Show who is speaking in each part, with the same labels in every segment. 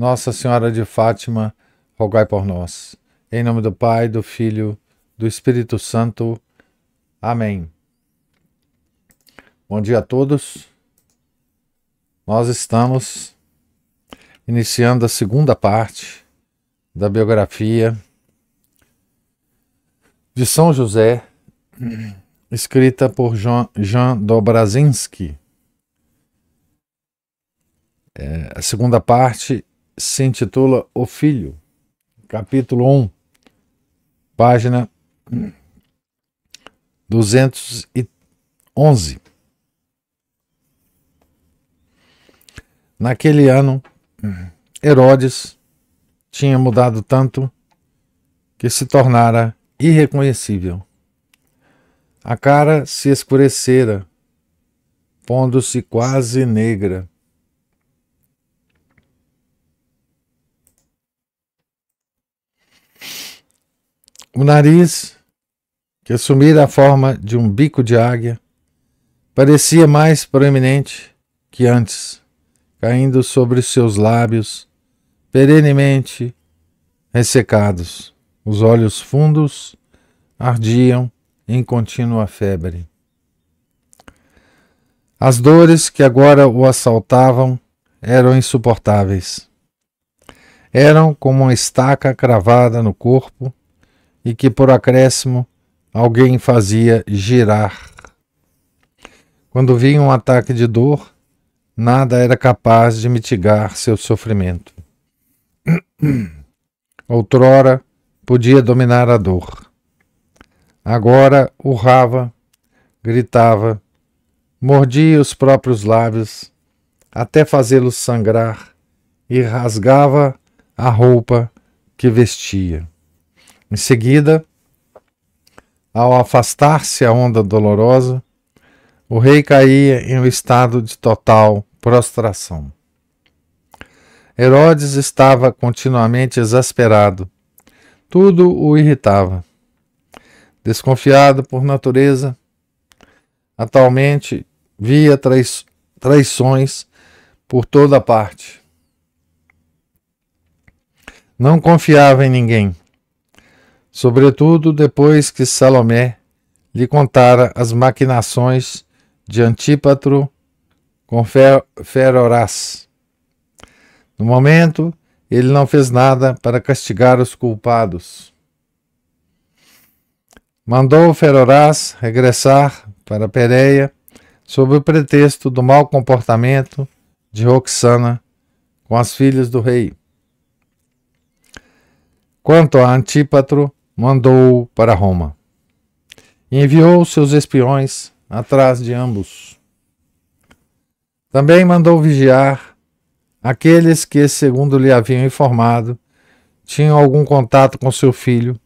Speaker 1: Nossa Senhora de Fátima, rogai por nós. Em nome do Pai, do Filho, do Espírito Santo. Amém. Bom dia a todos. Nós estamos iniciando a segunda parte da biografia de São José, escrita por Jean, Jean Dobrazinski. É, a segunda parte se intitula O Filho, capítulo 1, página 211. Naquele ano, Herodes tinha mudado tanto que se tornara irreconhecível. A cara se escurecera, pondo-se quase negra O nariz, que assumira a forma de um bico de águia, parecia mais proeminente que antes, caindo sobre seus lábios, perenemente ressecados. Os olhos fundos ardiam em contínua febre. As dores que agora o assaltavam eram insuportáveis. Eram como uma estaca cravada no corpo e que por acréscimo alguém fazia girar. Quando vinha um ataque de dor, nada era capaz de mitigar seu sofrimento. Outrora podia dominar a dor. Agora urrava, gritava, mordia os próprios lábios até fazê-los sangrar e rasgava a roupa que vestia. Em seguida, ao afastar-se a onda dolorosa, o rei caía em um estado de total prostração. Herodes estava continuamente exasperado. Tudo o irritava. Desconfiado por natureza, atualmente via trai traições por toda parte. Não confiava em ninguém sobretudo depois que Salomé lhe contara as maquinações de Antípatro com Feroraz. No momento, ele não fez nada para castigar os culpados. Mandou Feroraz regressar para Pérea sob o pretexto do mau comportamento de Roxana com as filhas do rei. Quanto a Antípatro, mandou para Roma e enviou seus espiões atrás de ambos. Também mandou vigiar aqueles que, segundo lhe haviam informado, tinham algum contato com seu filho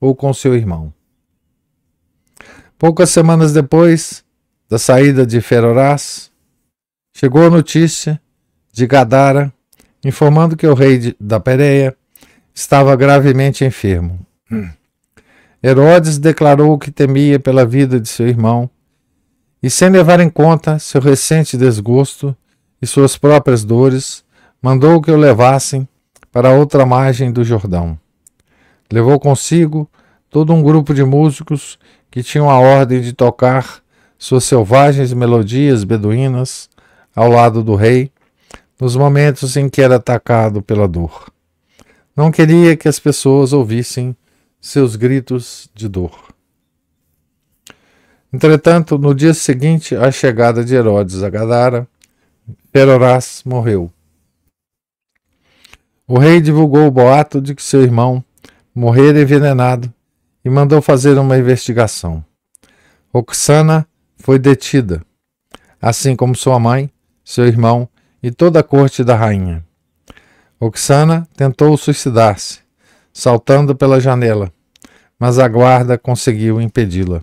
Speaker 1: ou com seu irmão. Poucas semanas depois da saída de Feroraz, chegou a notícia de Gadara informando que o rei da Pérea estava gravemente enfermo. Hum. Herodes declarou que temia pela vida de seu irmão, e sem levar em conta seu recente desgosto e suas próprias dores, mandou que o levassem para outra margem do Jordão. Levou consigo todo um grupo de músicos que tinham a ordem de tocar suas selvagens melodias beduínas ao lado do rei, nos momentos em que era atacado pela dor. Não queria que as pessoas ouvissem seus gritos de dor. Entretanto, no dia seguinte à chegada de Herodes a Gadara, Perorás morreu. O rei divulgou o boato de que seu irmão morrera envenenado e mandou fazer uma investigação. Roxana foi detida, assim como sua mãe, seu irmão e toda a corte da rainha. Roxana tentou suicidar-se, saltando pela janela, mas a guarda conseguiu impedi-la.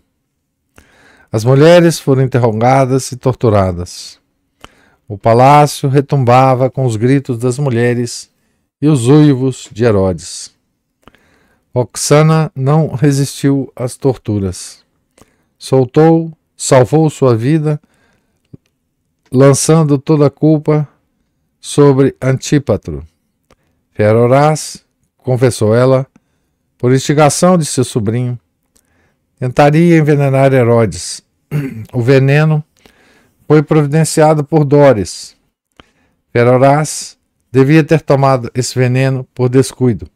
Speaker 1: As mulheres foram interrogadas e torturadas. O palácio retumbava com os gritos das mulheres e os uivos de Herodes. Oxana não resistiu às torturas. Soltou, salvou sua vida, lançando toda a culpa sobre Antípatro. Feroraz confessou ela, por instigação de seu sobrinho, tentaria envenenar Herodes. O veneno foi providenciado por Doris. Peroraz devia ter tomado esse veneno por descuido.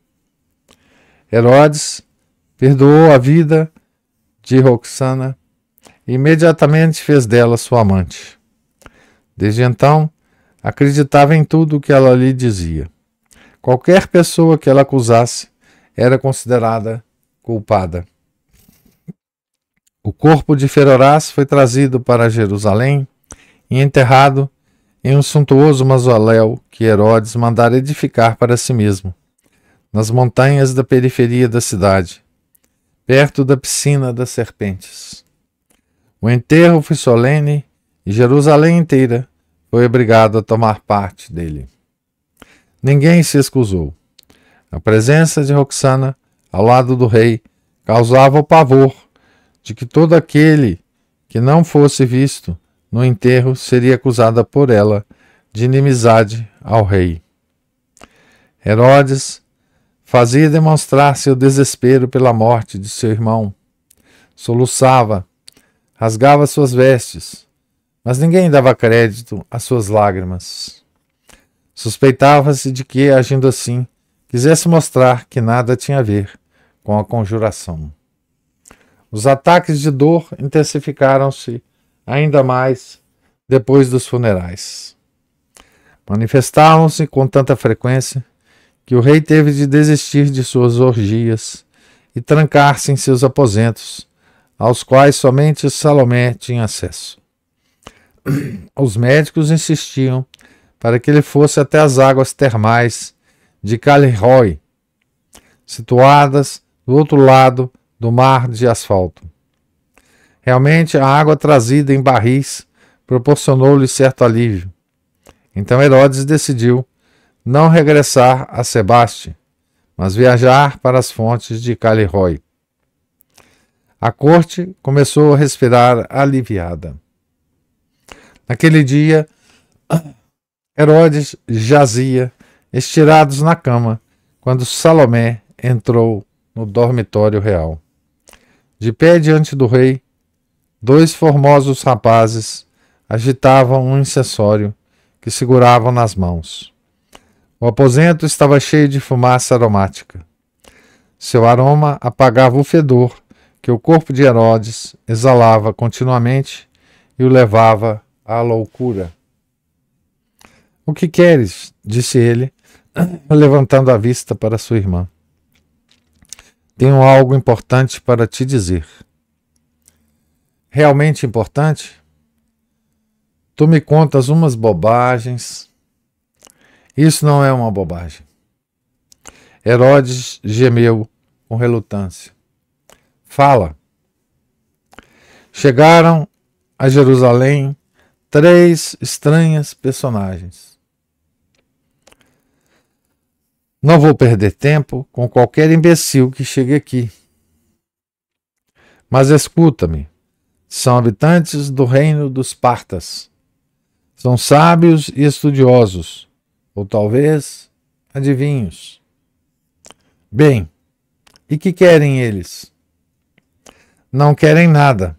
Speaker 1: Herodes perdoou a vida de Roxana e imediatamente fez dela sua amante. Desde então, acreditava em tudo o que ela lhe dizia. Qualquer pessoa que ela acusasse era considerada culpada. O corpo de Ferorás foi trazido para Jerusalém e enterrado em um suntuoso mausoléu que Herodes mandara edificar para si mesmo, nas montanhas da periferia da cidade, perto da piscina das serpentes. O enterro foi solene e Jerusalém inteira foi obrigado a tomar parte dele. Ninguém se excusou. A presença de Roxana ao lado do rei causava o pavor de que todo aquele que não fosse visto no enterro seria acusada por ela de inimizade ao rei. Herodes fazia demonstrar seu desespero pela morte de seu irmão. Soluçava, rasgava suas vestes, mas ninguém dava crédito às suas lágrimas. Suspeitava-se de que, agindo assim, quisesse mostrar que nada tinha a ver com a conjuração. Os ataques de dor intensificaram-se ainda mais depois dos funerais. Manifestavam-se com tanta frequência que o rei teve de desistir de suas orgias e trancar-se em seus aposentos, aos quais somente Salomé tinha acesso. Os médicos insistiam para que ele fosse até as águas termais de Caliroi, situadas do outro lado do mar de asfalto. Realmente, a água trazida em barris proporcionou-lhe certo alívio. Então Herodes decidiu não regressar a Sebaste, mas viajar para as fontes de Caliroi. A corte começou a respirar aliviada. Naquele dia, Herodes jazia, estirados na cama, quando Salomé entrou no dormitório real. De pé diante do rei, dois formosos rapazes agitavam um incensório que seguravam nas mãos. O aposento estava cheio de fumaça aromática. Seu aroma apagava o fedor que o corpo de Herodes exalava continuamente e o levava à loucura. O que queres? disse ele, levantando a vista para sua irmã. Tenho algo importante para te dizer. Realmente importante? Tu me contas umas bobagens. Isso não é uma bobagem. Herodes gemeu com relutância. Fala. Chegaram a Jerusalém três estranhas personagens Não vou perder tempo com qualquer imbecil que chegue aqui. Mas escuta-me: são habitantes do reino dos Partas. São sábios e estudiosos, ou talvez adivinhos. Bem, e que querem eles? Não querem nada,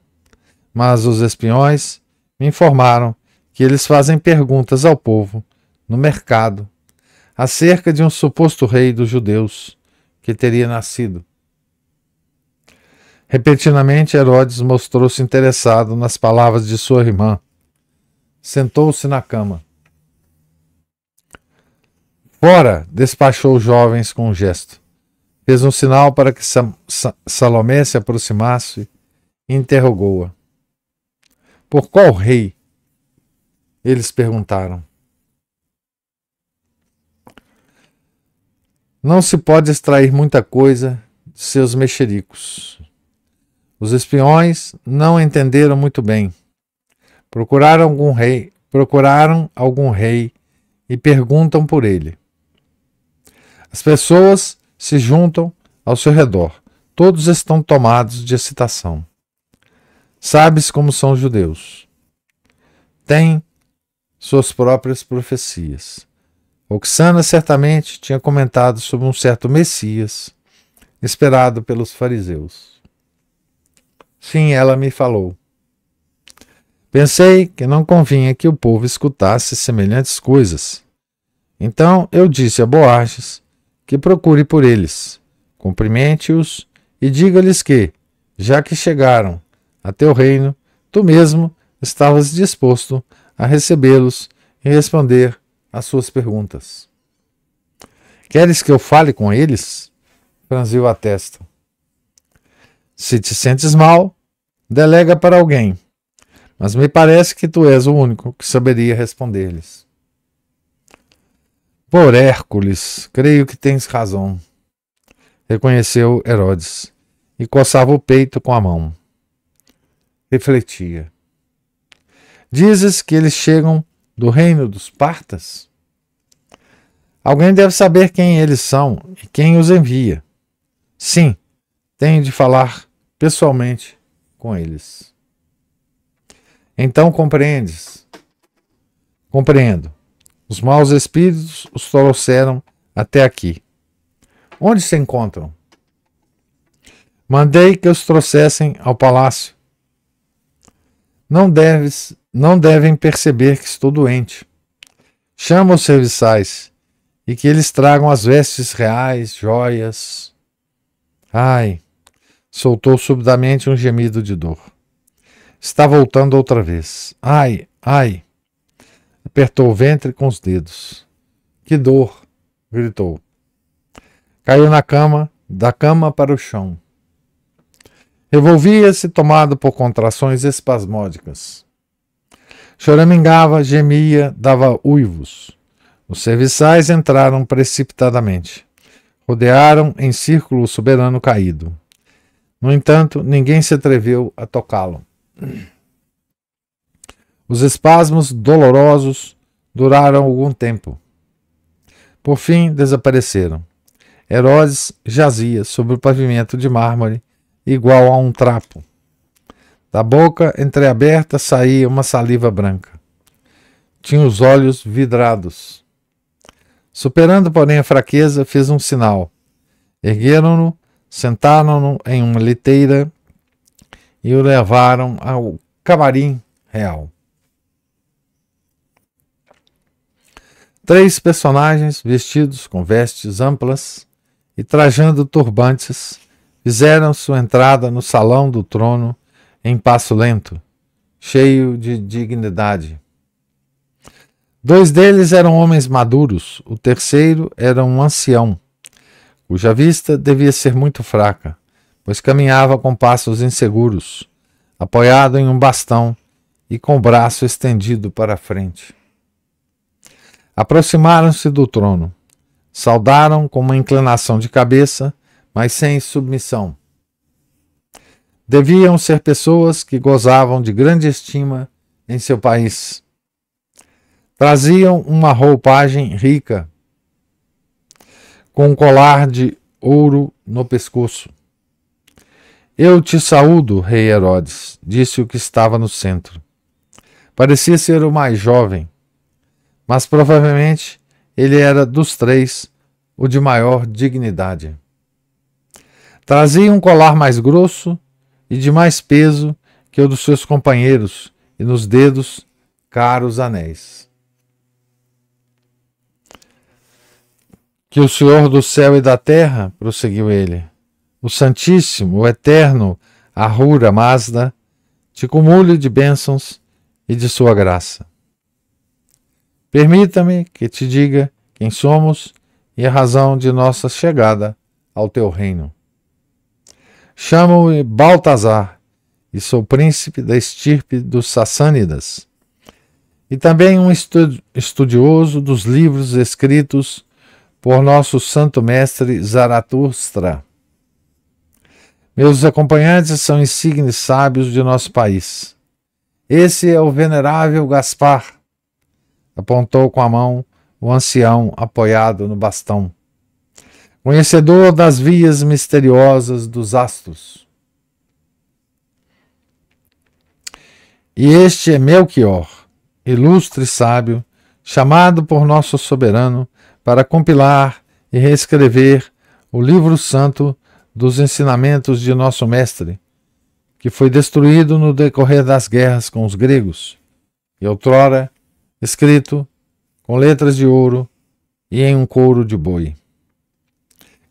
Speaker 1: mas os espiões me informaram que eles fazem perguntas ao povo no mercado acerca de um suposto rei dos judeus que teria nascido. Repentinamente, Herodes mostrou-se interessado nas palavras de sua irmã. Sentou-se na cama. Fora! despachou os jovens com um gesto. Fez um sinal para que Salomé se aproximasse e interrogou-a. Por qual rei? Eles perguntaram. Não se pode extrair muita coisa de seus mexericos. Os espiões não entenderam muito bem. Procuraram algum rei, procuraram algum rei e perguntam por ele. As pessoas se juntam ao seu redor. Todos estão tomados de excitação. Sabes como são os judeus. Têm suas próprias profecias. Oxana certamente tinha comentado sobre um certo Messias esperado pelos fariseus. Sim, ela me falou. Pensei que não convinha que o povo escutasse semelhantes coisas. Então eu disse a Boages que procure por eles, cumprimente-os e diga-lhes que, já que chegaram a teu reino, tu mesmo estavas disposto a recebê-los e responder as suas perguntas. Queres que eu fale com eles? Franziu a testa. Se te sentes mal, delega para alguém, mas me parece que tu és o único que saberia responder-lhes. Por Hércules, creio que tens razão, reconheceu Herodes e coçava o peito com a mão. Refletia. Dizes que eles chegam do reino dos partas? Alguém deve saber quem eles são e quem os envia. Sim, tenho de falar pessoalmente com eles. Então compreendes? Compreendo. Os maus espíritos os trouxeram até aqui. Onde se encontram? Mandei que os trouxessem ao palácio. Não deves não devem perceber que estou doente. Chama os serviçais e que eles tragam as vestes reais, joias. Ai! Soltou subitamente um gemido de dor. Está voltando outra vez. Ai, ai! Apertou o ventre com os dedos. Que dor! gritou. Caiu na cama, da cama para o chão. Revolvia-se, tomado por contrações espasmódicas. Choramingava, gemia, dava uivos. Os serviçais entraram precipitadamente. Rodearam em círculo o soberano caído. No entanto, ninguém se atreveu a tocá-lo. Os espasmos dolorosos duraram algum tempo. Por fim, desapareceram. Herodes jazia sobre o pavimento de mármore, igual a um trapo. Da boca entreaberta saía uma saliva branca. Tinha os olhos vidrados. Superando, porém, a fraqueza, fez um sinal. Ergueram-no, sentaram-no em uma liteira e o levaram ao camarim real. Três personagens, vestidos com vestes amplas e trajando turbantes, fizeram sua entrada no salão do trono em passo lento, cheio de dignidade. Dois deles eram homens maduros, o terceiro era um ancião, cuja vista devia ser muito fraca, pois caminhava com passos inseguros, apoiado em um bastão e com o braço estendido para a frente. Aproximaram-se do trono. Saudaram com uma inclinação de cabeça, mas sem submissão deviam ser pessoas que gozavam de grande estima em seu país. Traziam uma roupagem rica, com um colar de ouro no pescoço. Eu te saúdo, rei Herodes, disse o que estava no centro. Parecia ser o mais jovem, mas provavelmente ele era dos três o de maior dignidade. Trazia um colar mais grosso e de mais peso que o dos seus companheiros, e nos dedos caros anéis. Que o Senhor do céu e da terra, prosseguiu ele, o Santíssimo, o Eterno, Arrura Mazda, te cumule de bênçãos e de sua graça. Permita-me que te diga quem somos e a razão de nossa chegada ao teu reino. Chamam-me Baltazar e sou príncipe da estirpe dos Sassânidas. E também um estudioso dos livros escritos por nosso santo mestre Zaratustra. Meus acompanhantes são insignes sábios de nosso país. Esse é o venerável Gaspar, apontou com a mão o ancião apoiado no bastão conhecedor das vias misteriosas dos astros. E este é Melchior, ilustre sábio, chamado por nosso soberano para compilar e reescrever o livro santo dos ensinamentos de nosso mestre, que foi destruído no decorrer das guerras com os gregos, e outrora escrito com letras de ouro e em um couro de boi.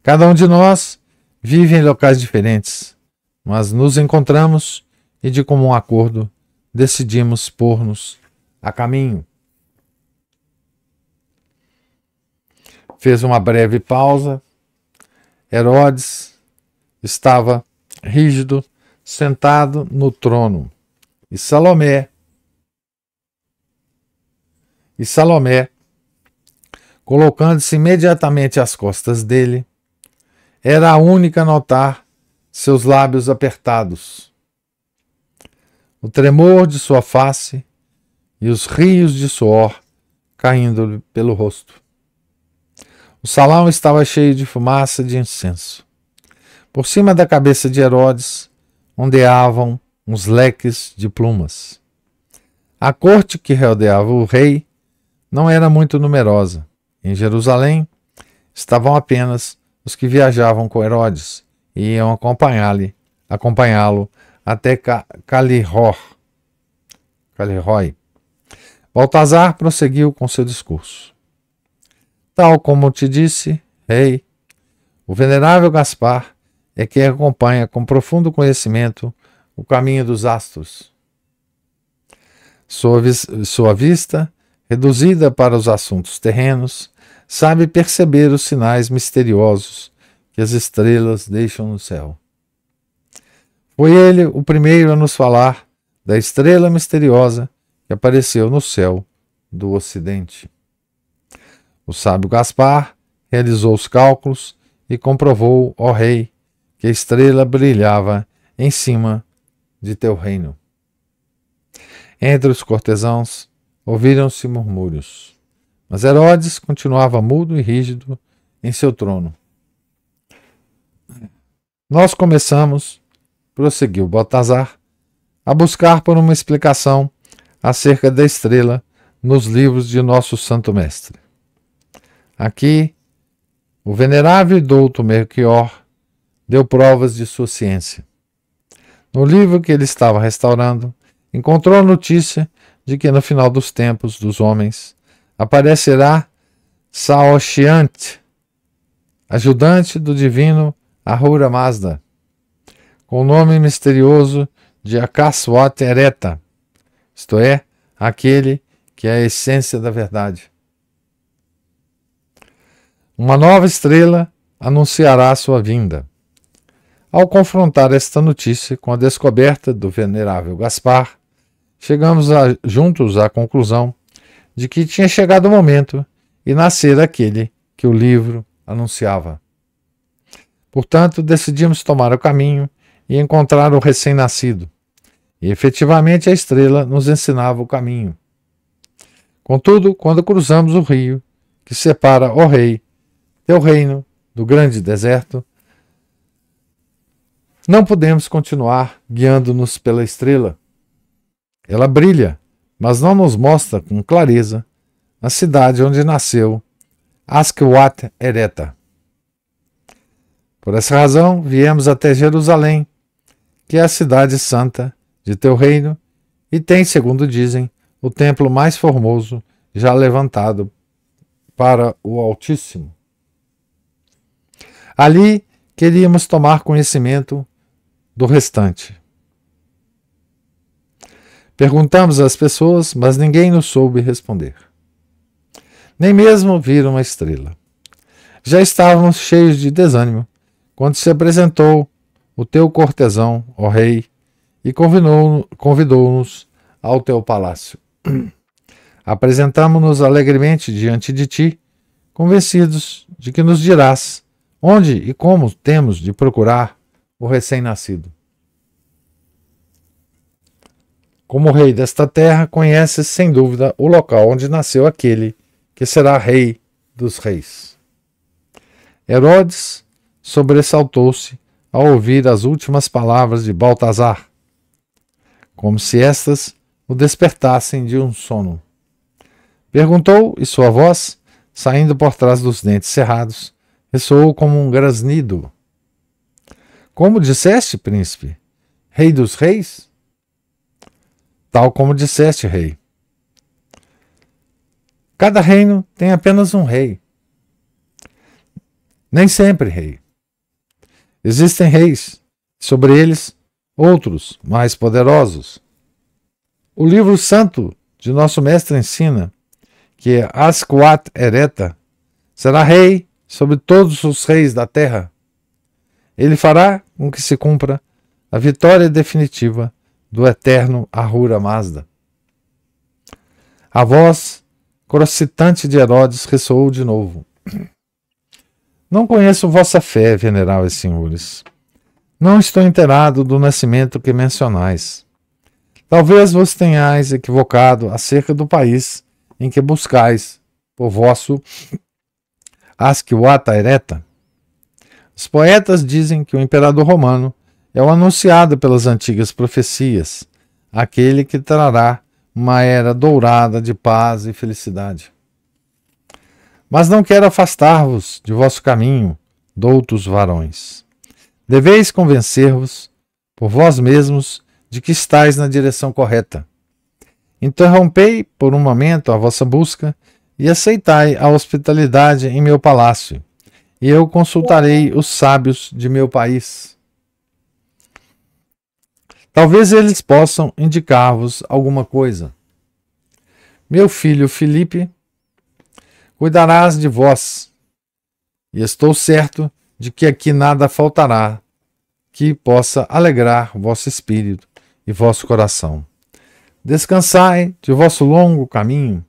Speaker 1: Cada um de nós vive em locais diferentes, mas nos encontramos e, de comum acordo, decidimos pôr-nos a caminho. Fez uma breve pausa. Herodes estava rígido, sentado no trono, e Salomé e Salomé, colocando-se imediatamente às costas dele, era a única a notar seus lábios apertados, o tremor de sua face e os rios de suor caindo-lhe pelo rosto. O salão estava cheio de fumaça de incenso. Por cima da cabeça de Herodes ondeavam uns leques de plumas. A corte que rodeava o rei não era muito numerosa. Em Jerusalém estavam apenas os que viajavam com Herodes e iam acompanhá-lo acompanhá até Calihor. Calirrói. Baltazar prosseguiu com seu discurso. Tal como te disse, rei, o venerável Gaspar é quem acompanha com profundo conhecimento o caminho dos astros. Sua, sua vista, reduzida para os assuntos terrenos, sabe perceber os sinais misteriosos que as estrelas deixam no céu. Foi ele o primeiro a nos falar da estrela misteriosa que apareceu no céu do Ocidente. O sábio Gaspar realizou os cálculos e comprovou, ó Rei, que a estrela brilhava em cima de teu reino. Entre os cortesãos ouviram-se murmúrios. Mas Herodes continuava mudo e rígido em seu trono. Nós começamos, prosseguiu Baltazar, a buscar por uma explicação acerca da estrela nos livros de nosso Santo Mestre. Aqui, o venerável douto Melchior deu provas de sua ciência. No livro que ele estava restaurando, encontrou a notícia de que no final dos tempos dos homens aparecerá Saoshiant, ajudante do divino Ahura Mazda, com o nome misterioso de Akaswat Ereta, isto é, aquele que é a essência da verdade. Uma nova estrela anunciará sua vinda. Ao confrontar esta notícia com a descoberta do venerável Gaspar, chegamos a, juntos à conclusão de que tinha chegado o momento e nascer aquele que o livro anunciava. Portanto, decidimos tomar o caminho e encontrar o recém-nascido. E efetivamente a estrela nos ensinava o caminho. Contudo, quando cruzamos o rio que separa o rei, teu reino, do grande deserto, não podemos continuar guiando-nos pela estrela. Ela brilha mas não nos mostra com clareza a cidade onde nasceu Askwat Ereta. Por essa razão, viemos até Jerusalém, que é a cidade santa de teu reino, e tem, segundo dizem, o templo mais formoso já levantado para o Altíssimo. Ali queríamos tomar conhecimento do restante. Perguntamos às pessoas, mas ninguém nos soube responder. Nem mesmo viram uma estrela. Já estávamos cheios de desânimo quando se apresentou o teu cortesão, ó rei, e convidou-nos ao teu palácio. Apresentamo-nos alegremente diante de ti, convencidos de que nos dirás onde e como temos de procurar o recém-nascido. Como rei desta terra, conheces sem dúvida o local onde nasceu aquele que será rei dos reis. Herodes sobressaltou-se ao ouvir as últimas palavras de Baltazar, como se estas o despertassem de um sono. Perguntou, e sua voz, saindo por trás dos dentes cerrados, ressoou como um grasnido. Como disseste, príncipe? Rei dos reis? tal como disseste, rei. Cada reino tem apenas um rei. Nem sempre, rei. Existem reis, sobre eles outros mais poderosos. O livro santo de nosso mestre ensina que Asquat Ereta será rei sobre todos os reis da terra. Ele fará com que se cumpra a vitória definitiva do eterno Ahura Mazda. A voz crocitante de Herodes ressoou de novo. Não conheço vossa fé, veneráveis senhores. Não estou inteirado do nascimento que mencionais. Talvez vos tenhais equivocado acerca do país em que buscais, por vosso Asquiwata Ereta. Os poetas dizem que o imperador romano é o anunciado pelas antigas profecias, aquele que trará uma era dourada de paz e felicidade. Mas não quero afastar-vos de vosso caminho, doutos varões. Deveis convencer-vos, por vós mesmos, de que estáis na direção correta. Interrompei por um momento a vossa busca e aceitai a hospitalidade em meu palácio, e eu consultarei os sábios de meu país. Talvez eles possam indicar-vos alguma coisa. Meu filho Felipe, cuidarás de vós, e estou certo de que aqui nada faltará que possa alegrar vosso espírito e vosso coração. Descansai de vosso longo caminho.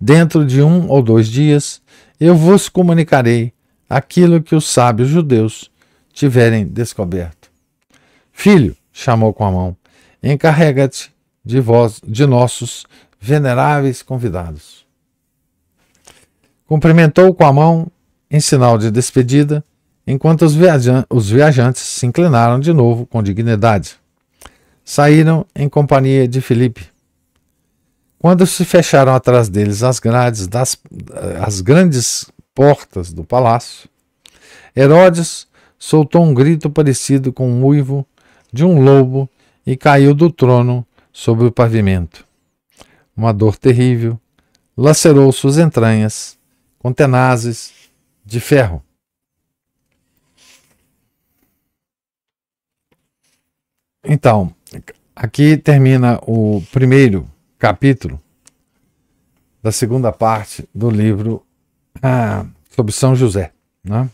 Speaker 1: Dentro de um ou dois dias eu vos comunicarei aquilo que os sábios judeus tiverem descoberto. Filho, chamou com a mão, encarrega-te de vós, de nossos veneráveis convidados. Cumprimentou com a mão em sinal de despedida, enquanto os, viajan os viajantes se inclinaram de novo com dignidade. Saíram em companhia de Felipe. Quando se fecharam atrás deles as grades das as grandes portas do palácio, Herodes soltou um grito parecido com um uivo de um lobo e caiu do trono sobre o pavimento. Uma dor terrível lacerou suas entranhas com tenazes de ferro. Então, aqui termina o primeiro capítulo da segunda parte do livro ah, sobre São José. Né?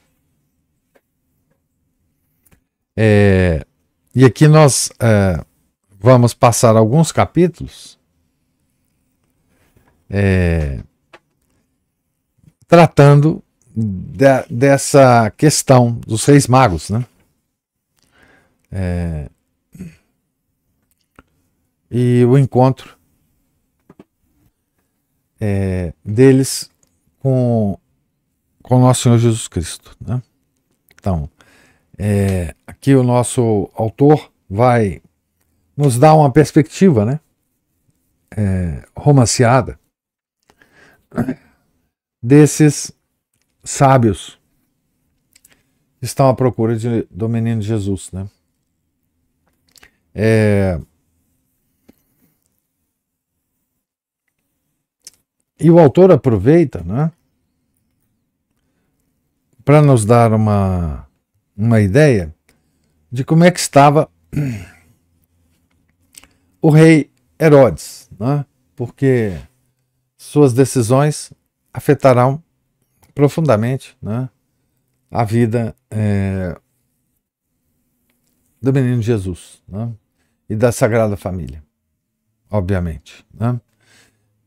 Speaker 1: É, e aqui nós é, vamos passar alguns capítulos é, tratando de, dessa questão dos reis magos, né? É, e o encontro é, deles com, com nosso Senhor Jesus Cristo, né? Então, é, que o nosso autor vai nos dar uma perspectiva, né? É, romanceada desses sábios que estão à procura de, do menino Jesus, né? É, e o autor aproveita, né? Para nos dar uma, uma ideia de como é que estava o rei Herodes, né? porque suas decisões afetarão profundamente né? a vida é, do menino Jesus né? e da Sagrada Família, obviamente. Né?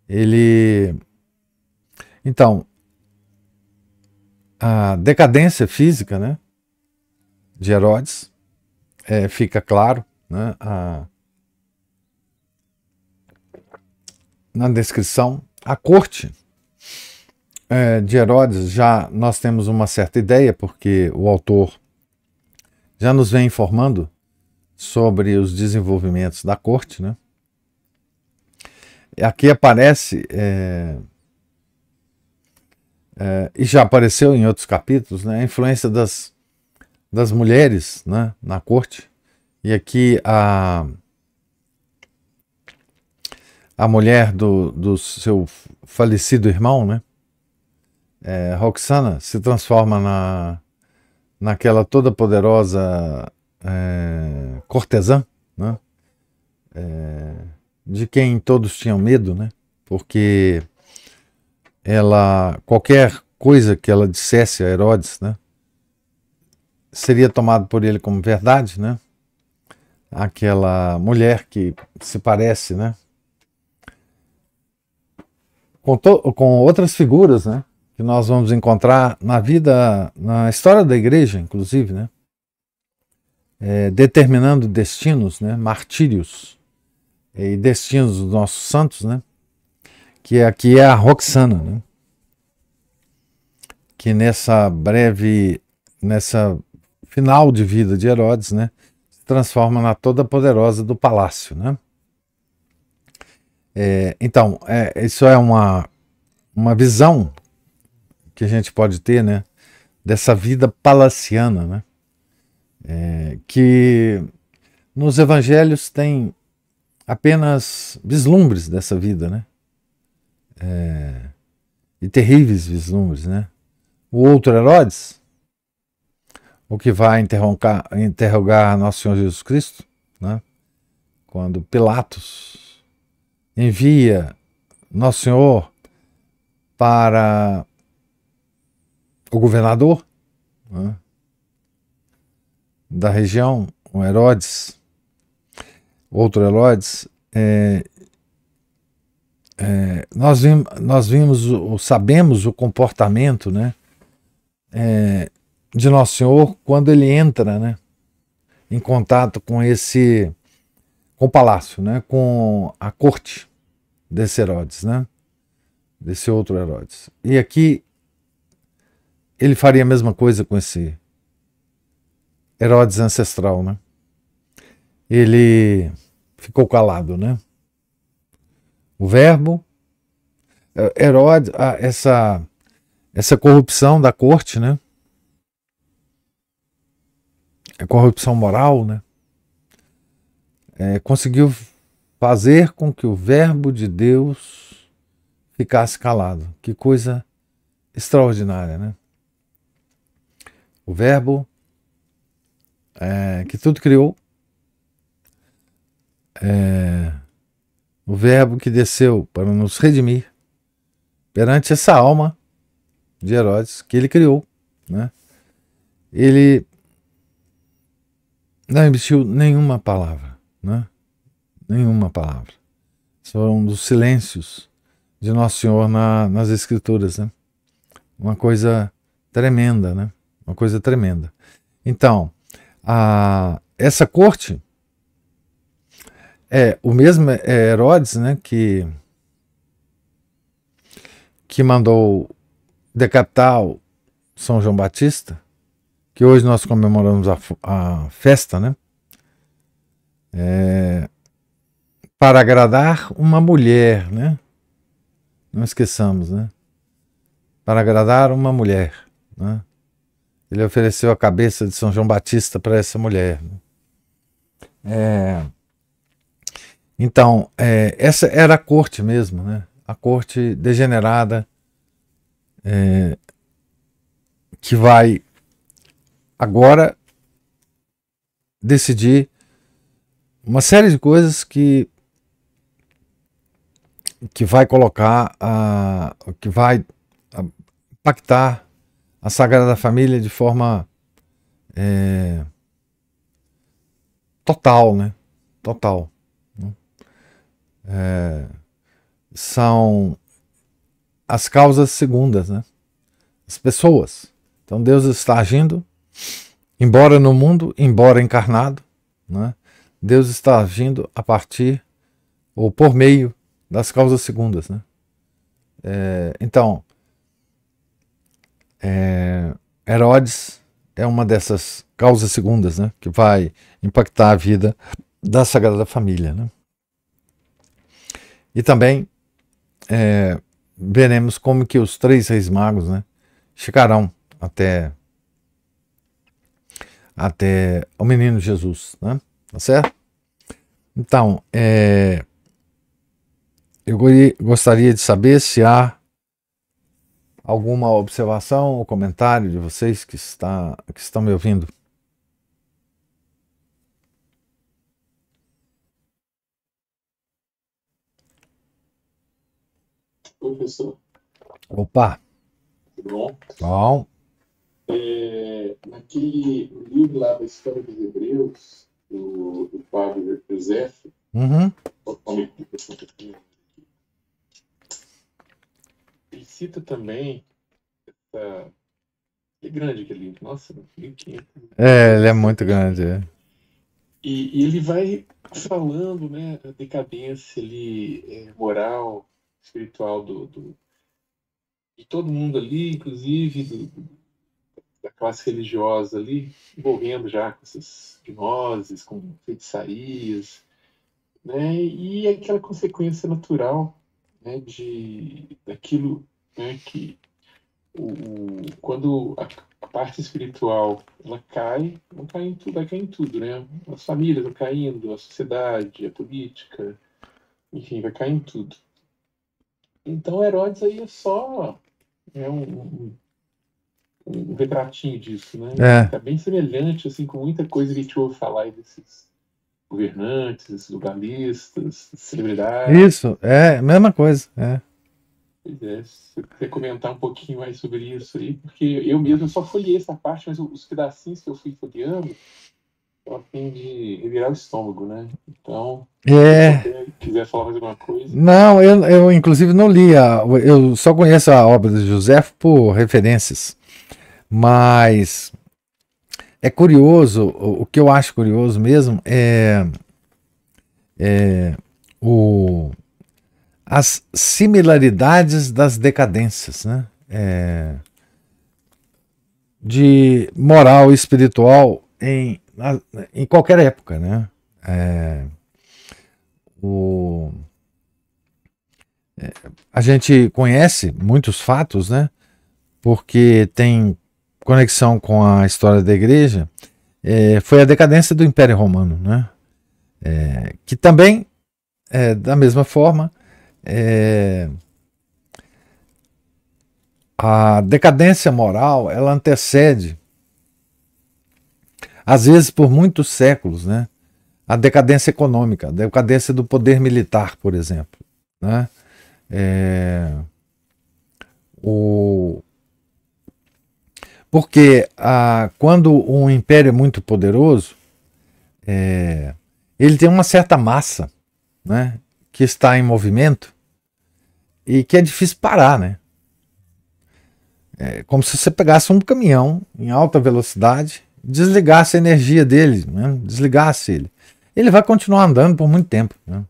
Speaker 1: Ele. Então, a decadência física né, de Herodes é, fica claro né, a, na descrição. A corte é, de Herodes já nós temos uma certa ideia, porque o autor já nos vem informando sobre os desenvolvimentos da corte. Né? Aqui aparece, é, é, e já apareceu em outros capítulos, né, a influência das das mulheres né, na corte. E aqui a, a mulher do, do seu falecido irmão, né, é, Roxana, se transforma na, naquela toda poderosa é, cortesã, né, é, de quem todos tinham medo, né, porque ela qualquer coisa que ela dissesse a Herodes, né, seria tomado por ele como verdade, né? Aquela mulher que se parece, né? Com, com outras figuras, né? Que nós vamos encontrar na vida, na história da igreja, inclusive, né? É, determinando destinos, né? Martírios é, e destinos dos nossos santos, né? Que aqui é, é a Roxana, né? Que nessa breve, nessa final de vida de Herodes, né, se transforma na toda poderosa do palácio, né? É, então, é, isso é uma, uma visão que a gente pode ter, né, dessa vida palaciana, né, é, que nos evangelhos tem apenas vislumbres dessa vida, né, é, e terríveis vislumbres, né. O outro Herodes, o que vai interrogar, nosso Senhor Jesus Cristo, né? quando Pilatos envia nosso Senhor para o governador né? da região, o Herodes, outro Herodes, é, é, nós, vimos, nós vimos, sabemos o comportamento, né? É, de Nosso Senhor quando ele entra, né? Em contato com esse com o palácio, né? Com a corte desse Herodes, né? Desse outro Herodes. E aqui ele faria a mesma coisa com esse Herodes ancestral, né? Ele ficou calado, né? O verbo eh, Herodes, ah, essa essa corrupção da corte, né? a é corrupção moral, né? É, conseguiu fazer com que o Verbo de Deus ficasse calado. Que coisa extraordinária, né? O Verbo é, que tudo criou, é, o Verbo que desceu para nos redimir perante essa alma de Herodes que ele criou, né? Ele não emitiu nenhuma palavra, né? Nenhuma palavra. São dos silêncios de Nosso Senhor na, nas Escrituras, né? Uma coisa tremenda, né? Uma coisa tremenda. Então, a, essa corte é o mesmo é Herodes, né? Que que mandou decapitar São João Batista que hoje nós comemoramos a, a festa, né? É, para agradar uma mulher, né? Não esqueçamos, né? Para agradar uma mulher, né? Ele ofereceu a cabeça de São João Batista para essa mulher. Né? É, então, é, essa era a corte mesmo, né? A corte degenerada é, que vai agora decidir uma série de coisas que que vai colocar a que vai impactar a Sagrada Família de forma é, total, né? Total. Né? É, são as causas segundas, né? As pessoas. Então Deus está agindo Embora no mundo, embora encarnado, né, Deus está agindo a partir ou por meio das causas segundas. Né? É, então, é, Herodes é uma dessas causas segundas né, que vai impactar a vida da Sagrada Família. Né? E também é, veremos como que os três reis magos né, chegarão até até o menino Jesus, né? Tá certo? Então, é, eu gostaria de saber se há alguma observação ou comentário de vocês que, está, que estão me ouvindo. Professor. Opa. bom? Bom
Speaker 2: é, naquele livro lá da história dos hebreus, do, do padre Joseph, uhum. ele cita também essa... É grande aquele livro, nossa, 1500.
Speaker 1: É, ele é muito grande, é.
Speaker 2: E, e, ele vai falando, né, a decadência ali, é, moral, espiritual do, do, de todo mundo ali, inclusive do, do da classe religiosa ali, envolvendo já com essas gnoses, com feitiçarias, né? E é aquela consequência natural, né, de daquilo, né, que o, quando a, a, parte espiritual ela cai, ela cai em tudo, vai cair em tudo, né? As famílias vão caindo, a sociedade, a política, enfim, vai cair em tudo. Então Herodes aí é só é um um retratinho disso, né? É. é bem semelhante, assim, com muita coisa que a gente ouve falar desses governantes, desses dessas celebridades. Isso,
Speaker 1: é, mesma coisa, é.
Speaker 2: Pois é, se você comentar um pouquinho mais sobre isso aí, porque eu mesmo só folhei essa parte, mas os pedacinhos que eu fui folheando, ela tem de revirar o estômago, né? Então, é. se você quiser falar mais alguma coisa.
Speaker 1: Não, eu, eu inclusive não li, a, eu só conheço a obra de José por referências. Mas é curioso, o, que eu acho curioso mesmo é, é o, as similaridades das decadências, né? É, de moral espiritual em, em qualquer época, né? É, o, é, a gente conhece muitos fatos, né? Porque tem conexão com a história da igreja é, foi a decadência do Império Romano, né? É, que também, é, da mesma forma, é, a decadência moral ela antecede, às vezes por muitos séculos, né? A decadência econômica, a decadência do poder militar, por exemplo, né? É, o porque ah, quando um império é muito poderoso, é, ele tem uma certa massa né, que está em movimento e que é difícil parar. Né? É como se você pegasse um caminhão em alta velocidade, desligasse a energia dele, né, desligasse ele. Ele vai continuar andando por muito tempo, né,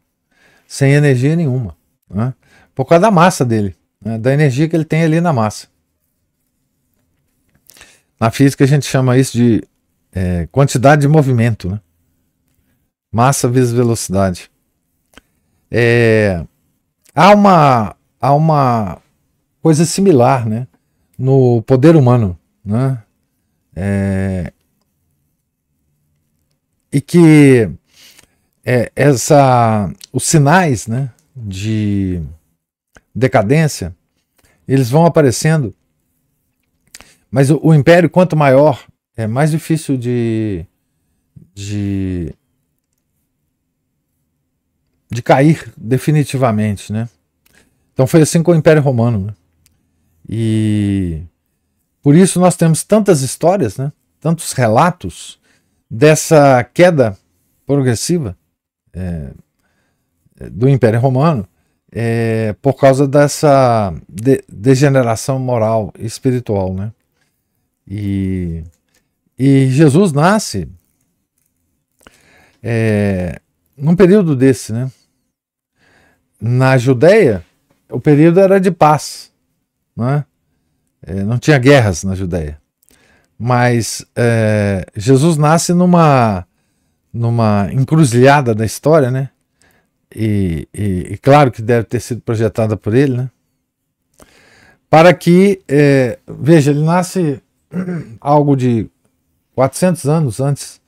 Speaker 1: sem energia nenhuma, né, por causa da massa dele, né, da energia que ele tem ali na massa. Na física a gente chama isso de é, quantidade de movimento, né? Massa vezes velocidade. É, há, uma, há uma coisa similar né? no poder humano. Né? É, e que é, essa, os sinais né, de decadência eles vão aparecendo mas o, o império, quanto maior, é mais difícil de, de, de cair definitivamente, né? Então foi assim com o Império Romano. Né? E por isso nós temos tantas histórias, né? tantos relatos dessa queda progressiva é, do Império Romano é, por causa dessa de, degeneração moral e espiritual. Né? E, e Jesus nasce é, num período desse, né? Na Judéia, o período era de paz, né? É, não tinha guerras na Judéia. Mas é, Jesus nasce numa, numa encruzilhada da história, né? E, e, e, claro que deve ter sido projetada por ele, né? Para que, é, veja, ele nasce algo de 400 anos antes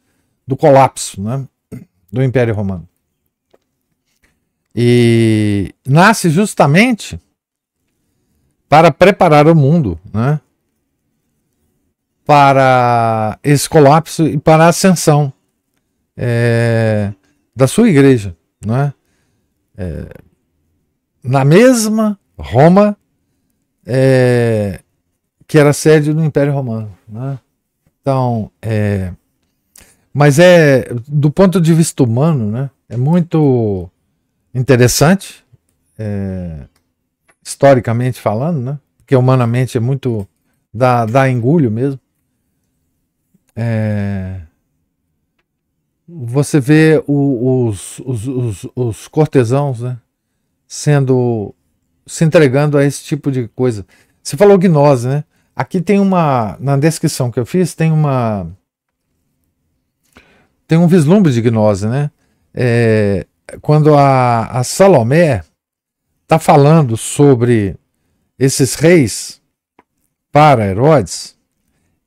Speaker 1: do colapso né, do Império Romano. E nasce justamente para preparar o mundo né, para esse colapso e para a ascensão é, da sua igreja. Né, é, na mesma Roma, é, que era sede do Império Romano. Né? Então, é, mas é do ponto de vista humano, né? É muito interessante, é, historicamente falando, né? Porque humanamente é muito dá, dá engulho mesmo. É, você vê o, os, os, os, os cortesãos, né? Sendo se entregando a esse tipo de coisa. Você falou gnose, né? Aqui tem uma, na descrição que eu fiz, tem uma, tem um vislumbre de gnose, né? É, quando a, a Salomé está falando sobre esses reis para Herodes,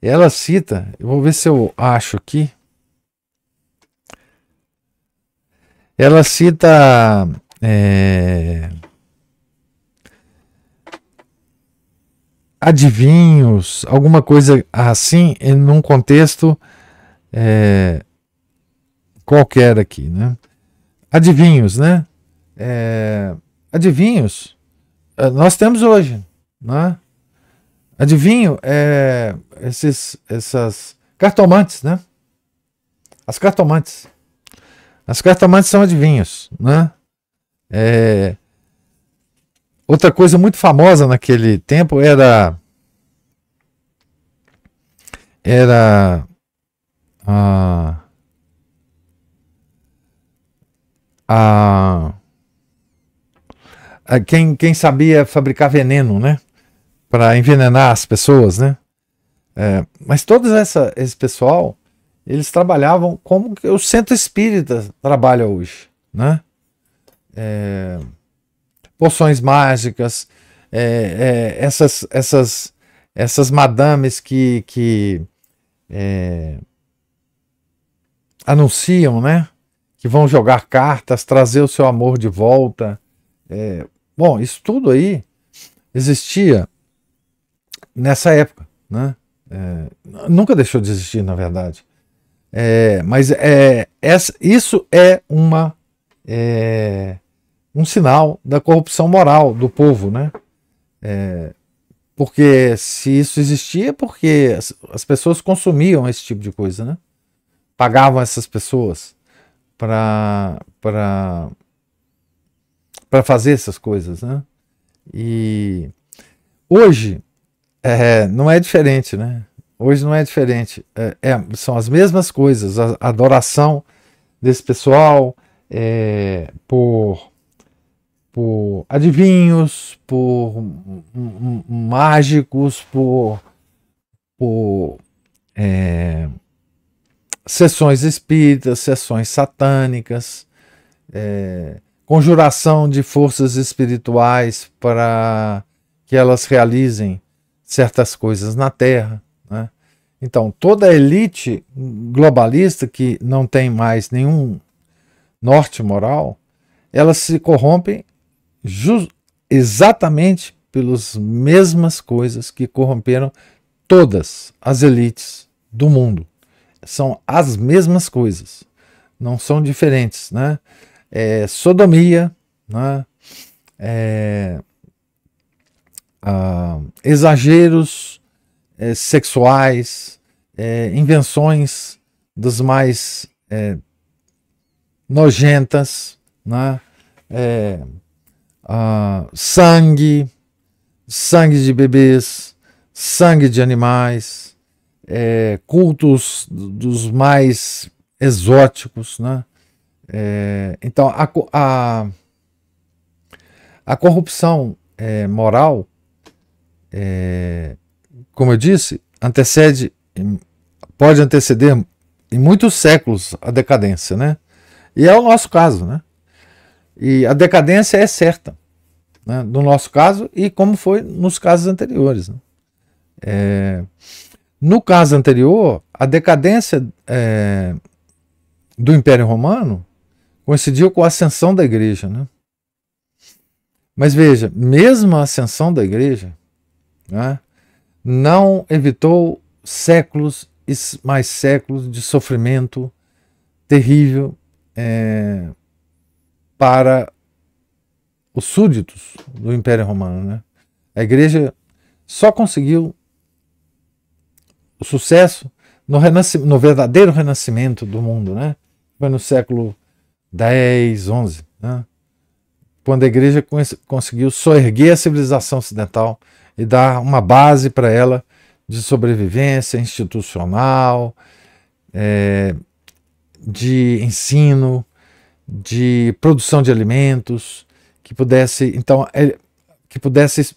Speaker 1: ela cita, eu vou ver se eu acho aqui, ela cita é, adivinhos, alguma coisa assim, em num contexto é, qualquer aqui, né? Adivinhos, né? É, adivinhos, é, nós temos hoje, né? Adivinho, é, esses, essas cartomantes, né? As cartomantes. As cartomantes são adivinhos, né? É, Outra coisa muito famosa naquele tempo era era a, a, a quem, quem sabia fabricar veneno, né? Para envenenar as pessoas, né? É, mas todo esse pessoal, eles trabalhavam como o centro espírita trabalha hoje, né? É, poções mágicas, é, é, essas, essas, essas madames que, que é, anunciam, né? Que vão jogar cartas, trazer o seu amor de volta. É, bom, isso tudo aí existia nessa época, né? É, nunca deixou de existir, na verdade. É, mas é, essa, isso é uma é, um sinal da corrupção moral do povo, né? É, porque se isso existia, é porque as, as, pessoas consumiam esse tipo de coisa, né? Pagavam essas pessoas para para para fazer essas coisas, né? E hoje é, não é diferente, né? Hoje não é diferente. É, é, são as mesmas coisas, a adoração desse pessoal é, por por adivinhos, por mágicos, por, por é, sessões espíritas, sessões satânicas, é, conjuração de forças espirituais para que elas realizem certas coisas na Terra. Né? Então, toda a elite globalista que não tem mais nenhum norte moral, elas se corrompem exatamente pelas mesmas coisas que corromperam todas as elites do mundo. São as mesmas coisas, não são diferentes. Né? É, sodomia, né? É, ah, exageros é, sexuais, é, invenções dos mais é, nojentas, né? É, ah, sangue, sangue de bebês, sangue de animais, é, cultos dos mais exóticos, né? É, então a, a, a corrupção é, moral, é, como eu disse, antecede, pode anteceder em muitos séculos a decadência, né? E é o nosso caso, né? E a decadência é certa, né? no nosso caso, e como foi nos casos anteriores. Né? É, no caso anterior, a decadência é, do Império Romano coincidiu com a ascensão da igreja. Né? Mas veja, mesmo a ascensão da igreja né, não evitou séculos e mais séculos de sofrimento terrível. É, para os súditos do Império Romano. Né? A igreja só conseguiu o sucesso no, no, verdadeiro renascimento do mundo, né? Foi no século X, XI, né? quando a igreja conseguiu soerguer a civilização ocidental e dar uma base para ela de sobrevivência institucional, é, de ensino, de produção de alimentos, que pudesse, então, é, que pudesse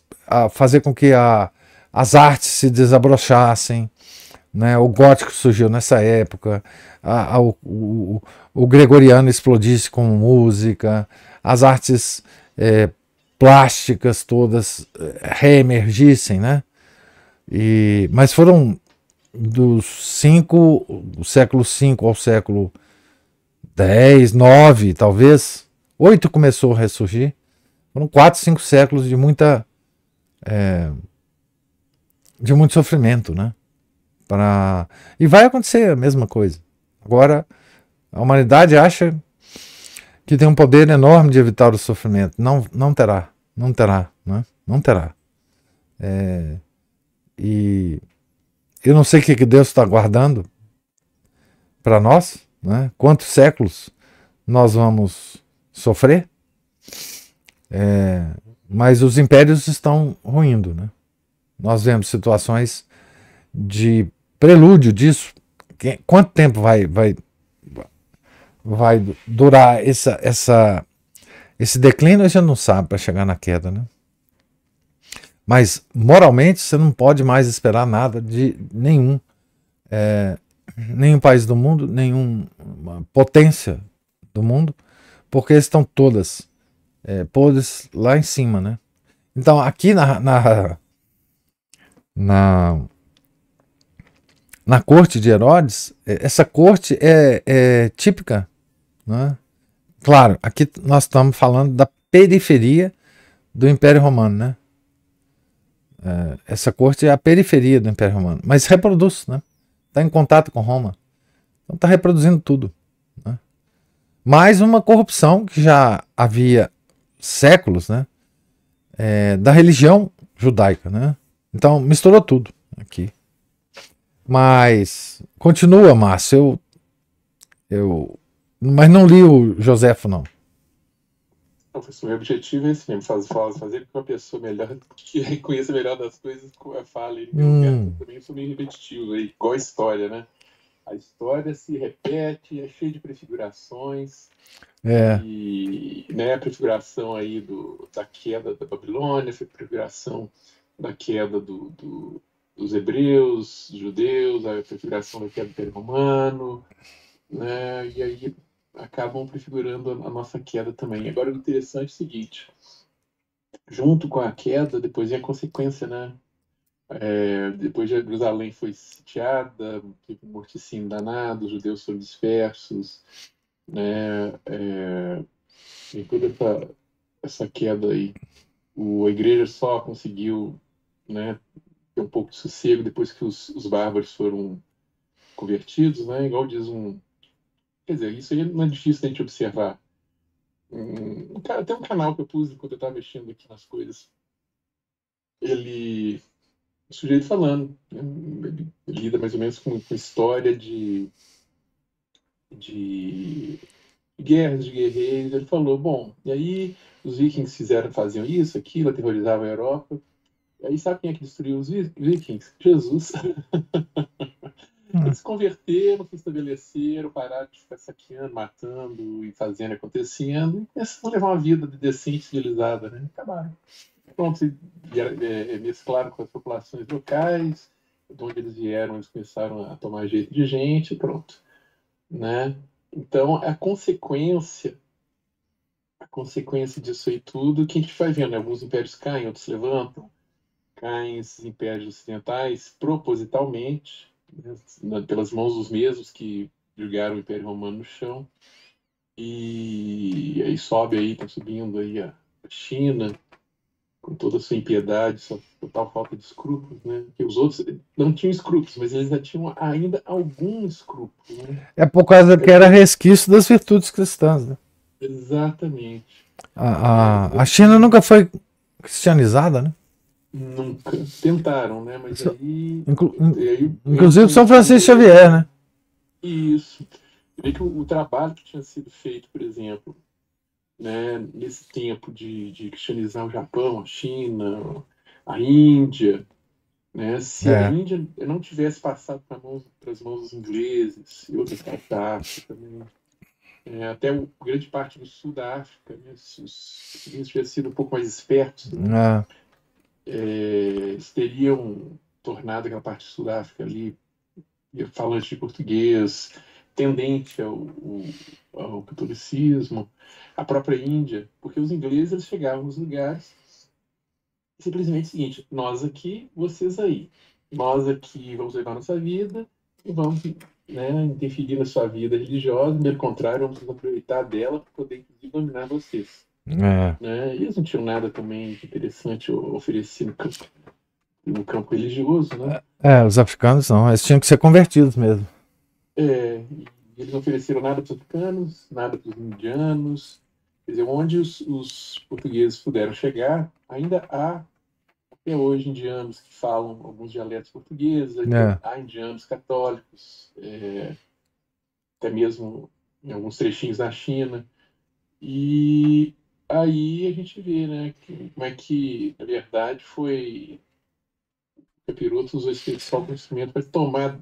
Speaker 1: fazer com que a, as artes se desabrochassem. Né? O gótico surgiu nessa época, a, a, o, o, o, gregoriano explodisse com música, as artes é, plásticas todas é, reemergissem, né? E, mas foram dos cinco, do século V ao século 10, 9, talvez. 8 começou a ressurgir. Foram 4, 5 séculos de muita. É, de muito sofrimento, né? Pra... E vai acontecer a mesma coisa. Agora, a humanidade acha que tem um poder enorme de evitar o sofrimento. Não, não terá. Não terá. Né? Não terá. É, e eu não sei o que Deus está guardando para nós, né? Quantos séculos nós vamos sofrer? É, mas os impérios estão ruindo. Né? Nós vemos situações de prelúdio disso. Quanto tempo vai, vai, vai durar essa, essa, esse declínio? A gente não sabe para chegar na queda. Né? Mas moralmente você não pode mais esperar nada de nenhum é, nenhum país do mundo, nenhuma potência do mundo, porque estão todas é, podres lá em cima, né? Então aqui na, na na, na corte de Herodes, é, essa corte é, é típica, né? Claro, aqui nós estamos falando da periferia do Império Romano, né? É, essa corte é a periferia do Império Romano, mas reproduz, né? está em contato com Roma. Então está reproduzindo tudo. Né? Mais uma corrupção que já havia séculos né? É, da religião judaica. Né? Então misturou tudo aqui. Mas continua, Márcio. Eu, eu, mas não li o Joséfo não.
Speaker 2: Professor, assim, meu objetivo é esse mesmo, fazer, fazer com que uma pessoa melhor, que reconheça melhor das coisas, eu é, falo hum. também sou meio repetitivo, aí, né, igual a história, né? A história se repete, é cheia de prefigurações. É. E né, a prefiguração aí do, da queda da Babilônia, a prefiguração da queda do, do, dos hebreus, judeus, a prefiguração da queda do Império Romano, né? E aí acabam prefigurando a nossa queda também. Agora, o interessante é o seguinte: junto com a queda, depois vem a consequência, né? É, depois Jerusalém foi sitiada, teve um morticínio danado, os judeus foram dispersos, né? É, e toda essa, essa queda aí. O, a igreja só conseguiu né, ter um pouco de sossego depois que os, os bárbaros foram convertidos, né? Igual diz um, Quer dizer, isso aí não é difícil da gente observar. Um, cara, tem um canal que eu pus enquanto eu estava mexendo aqui nas coisas. Ele. O sujeito falando. Né, ele lida mais ou menos com, com história de. de guerras de guerreiros. Ele falou: bom, e aí os vikings fizeram, faziam isso, aquilo, aterrorizavam a Europa. E aí sabe quem é que destruiu os vikings? Jesus. Eles uhum. se converteram, se estabeleceram, pararam de ficar saqueando, matando e fazendo acontecendo, e começaram a levar uma vida decente, civilizada, né? Acabaram. Pronto, se é, é, mesclaram com as populações locais, de onde eles vieram, eles começaram a tomar jeito de gente, pronto. Né? Então, a consequência a consequência disso aí tudo que a gente vai vendo, né? alguns impérios caem, outros levantam, caem esses impérios ocidentais propositalmente, né, pelas mãos dos mesmos que julgaram o Império Romano no chão. E aí sobe aí, tá subindo aí a China, com toda a sua impiedade, sua total falta de escrúpulos, né? Que os outros não tinham escrúpulos, mas eles já tinham ainda algum escrúpulo. Né? É por causa que era
Speaker 1: resquício das virtudes cristãs, né?
Speaker 2: Exatamente.
Speaker 1: A, a, a China nunca foi cristianizada, né?
Speaker 2: Nunca tentaram, né? Mas aí. Inclu aí inclusive São
Speaker 1: Francisco Xavier, né?
Speaker 2: Isso. Vê que o, o, trabalho que tinha sido feito, por exemplo, né, nesse tempo de, de cristianizar o Japão, a China, a Índia, né? Se é. a Índia não tivesse passado para mão, as mãos dos ingleses e outras partes da África também, é, até o, grande parte do sul da África, né? se os ingleses tivessem sido um pouco mais espertos,
Speaker 1: né? é
Speaker 2: é, teriam tornado aquela parte de Sudáfrica ali falante de português, tendente ao, ao, ao, catolicismo, a própria Índia, porque os ingleses chegavam nos lugares simplesmente o seguinte: nós aqui, vocês aí, nós aqui vamos levar nossa vida e vamos né, interferir na sua vida religiosa, pelo contrário, vamos aproveitar dela para poder dominar vocês. É. Né? E eles não tinham nada também interessante oferecido no campo, no campo religioso, né?
Speaker 1: É, é, os africanos não, eles tinham que ser convertidos mesmo.
Speaker 2: É, eles não ofereceram nada para os africanos, nada para os indianos. Quer dizer, onde os, os, portugueses puderam chegar, ainda há até hoje indianos que falam alguns dialetos portugueses, é. há indianos católicos, é, até mesmo em alguns trechinhos na China. E Aí a gente vê, né, que, como é que, na verdade, foi o capiroto usou esse só conhecimento para tomar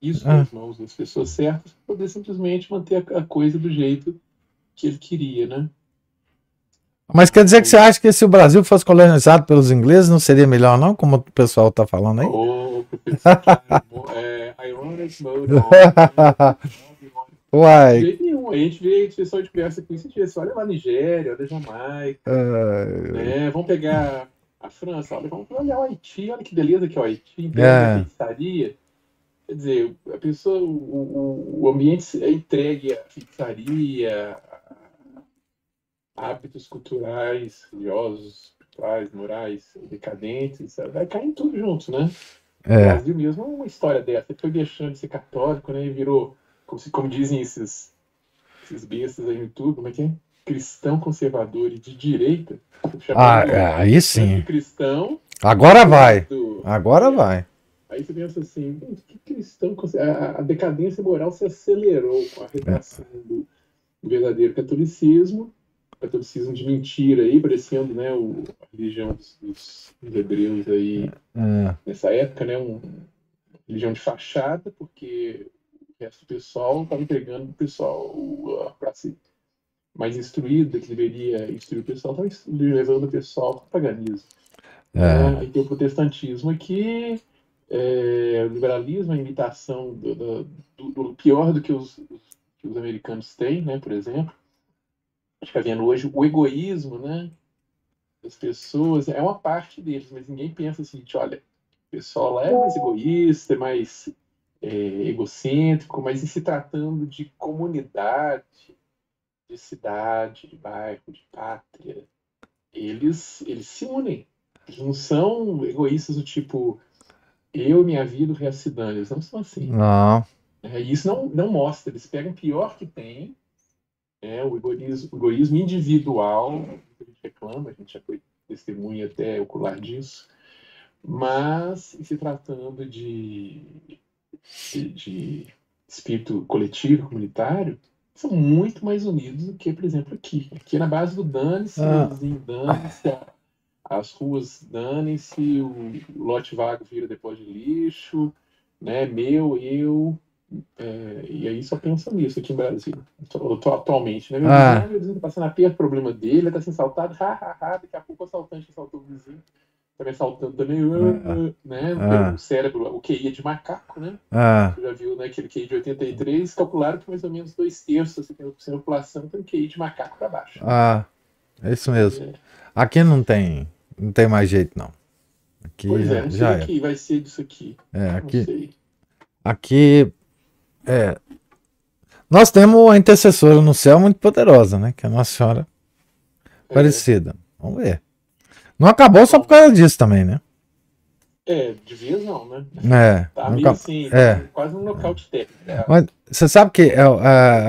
Speaker 2: isso ah. nas mãos das pessoas certas para poder simplesmente manter a, a coisa do jeito que ele queria, né?
Speaker 1: Mas quer dizer que você acha que se o Brasil fosse colonizado pelos ingleses, não seria melhor, não? Como o pessoal está falando aí?
Speaker 2: Oh, é, ironic mode on.
Speaker 1: Uai. De jeito
Speaker 2: nenhum. A gente vê expressão de criança com esse dia. olha lá a Nigéria, olha a Jamaica.
Speaker 1: Uh... Né?
Speaker 2: Vamos pegar a França, olha, vamos olhar o Haiti, olha que beleza que é o Haiti, beleza é. pizzaria. Quer dizer, a pessoa, o, o, o ambiente é entregue à pizzaria, hábitos culturais, religiosos, espirituais, morais, decadentes, vai cair tudo junto, né? É. O Brasil mesmo é uma história dessa. Ele foi deixando de ser católico, né? E virou como, como dizem esses, esses bestas aí no YouTube, como é que é? Cristão conservador e de direita. Ah, é, aí sim. Cristão. Agora vai. Do,
Speaker 1: Agora vai.
Speaker 2: Aí você pensa assim, que cristão a, a decadência moral se acelerou com a redação é. do, do verdadeiro catolicismo catolicismo de mentira aí, parecendo né, o, a religião dos, dos, dos hebreus aí é. é. nessa época, né? Um, religião de fachada, porque resto do pessoal estava entregando o pessoal para ser mais instruído, que deveria instruir o pessoal, estava levando o pessoal para o paganismo. É. Né? Aí tem o protestantismo que é, o liberalismo, a imitação do, do, do pior do que os, que os, americanos têm, né, por exemplo. A gente está vendo hoje o egoísmo né, das pessoas, é uma parte deles, mas ninguém pensa assim, olha, o pessoal lá é mais egoísta, é mais é, egocêntrico, mas em se tratando de comunidade, de cidade, de bairro, de pátria, eles, eles se unem. Eles não são egoístas do tipo eu, minha vida, o resto Eles não são assim. Não. É, isso não, não mostra. Eles pegam o pior que tem, é, o, egoísmo, o egoísmo individual, a gente reclama, a gente já foi testemunha até ocular disso, mas se tratando de de espírito coletivo, comunitário, são muito mais unidos do que, por exemplo, aqui. Aqui é na base do dane-se, ah. dane-se, as ruas dane-se, o lote vago vira depois de lixo, né? Meu, eu. É, e aí só pensa nisso aqui no Brasil, tô atualmente, né? Meu ah. vizinho, tá passando aperto, problema dele, ele tá sendo saltado ha, ha, ha, daqui a pouco o assaltante assaltou o vizinho também saltando também, ah, ah, ah, né? Ah, o cérebro, o QI é de macaco, né? Ah. Você já viu, né? Aquele QI de 83, calcularam que mais ou menos dois terços, assim, da população tem QI de macaco para baixo.
Speaker 1: Ah, é isso mesmo. É. Aqui não tem, não tem mais jeito, não. Aqui pois já, é, é, não sei já aqui,
Speaker 2: é. vai ser disso aqui.
Speaker 1: É, aqui. Aqui. É. Nós temos a intercessora no céu muito poderosa, né? Que é a Nossa Senhora é. Aparecida. Vamos ver. Não acabou só por causa disso também, né?
Speaker 2: É, devia não, né? É.
Speaker 1: Tá meio assim, é. quase um nocaute de técnico. Né? Mas você sabe que é, é,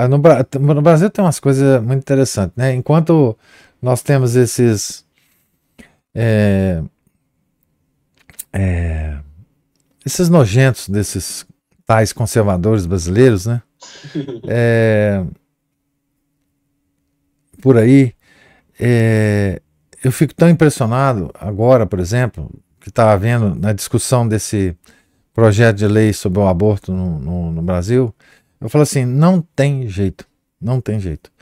Speaker 1: é no, no, Brasil tem umas coisas muito interessantes, né? Enquanto nós temos esses. É, esses nojentos desses tais conservadores brasileiros, né? por aí. É, eu fico tão impressionado agora, por exemplo, que está havendo na discussão desse projeto de lei sobre o aborto no, no, no, Brasil, eu falo assim, não tem jeito, não tem jeito.